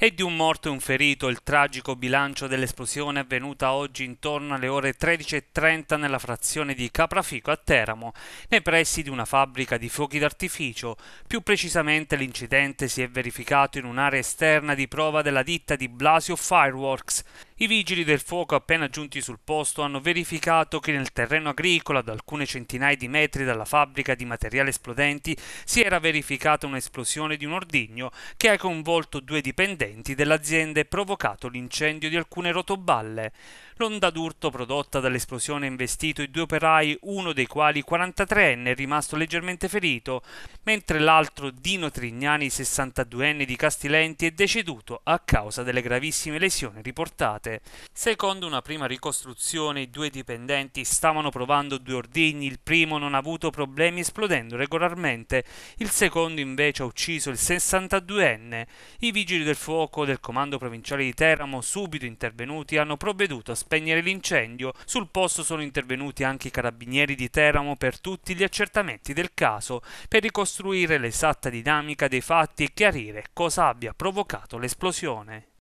E di un morto e un ferito il tragico bilancio dell'esplosione avvenuta oggi intorno alle ore 13.30 nella frazione di Caprafico a Teramo, nei pressi di una fabbrica di fuochi d'artificio. Più precisamente l'incidente si è verificato in un'area esterna di prova della ditta di Blasio Fireworks, i vigili del fuoco appena giunti sul posto hanno verificato che nel terreno agricolo ad alcune centinaia di metri dalla fabbrica di materiali esplodenti si era verificata un'esplosione di un ordigno che ha coinvolto due dipendenti dell'azienda e provocato l'incendio di alcune rotoballe. L'onda d'urto prodotta dall'esplosione ha investito i due operai, uno dei quali 43enne è rimasto leggermente ferito, mentre l'altro Dino Trignani, 62enne di Castilenti, è deceduto a causa delle gravissime lesioni riportate morte. Secondo una prima ricostruzione, i due dipendenti stavano provando due ordigni, il primo non ha avuto problemi esplodendo regolarmente, il secondo invece ha ucciso il 62enne. I vigili del fuoco del comando provinciale di Teramo, subito intervenuti, hanno provveduto a spegnere l'incendio. Sul posto sono intervenuti anche i carabinieri di Teramo per tutti gli accertamenti del caso, per ricostruire l'esatta dinamica dei fatti e chiarire cosa abbia provocato l'esplosione.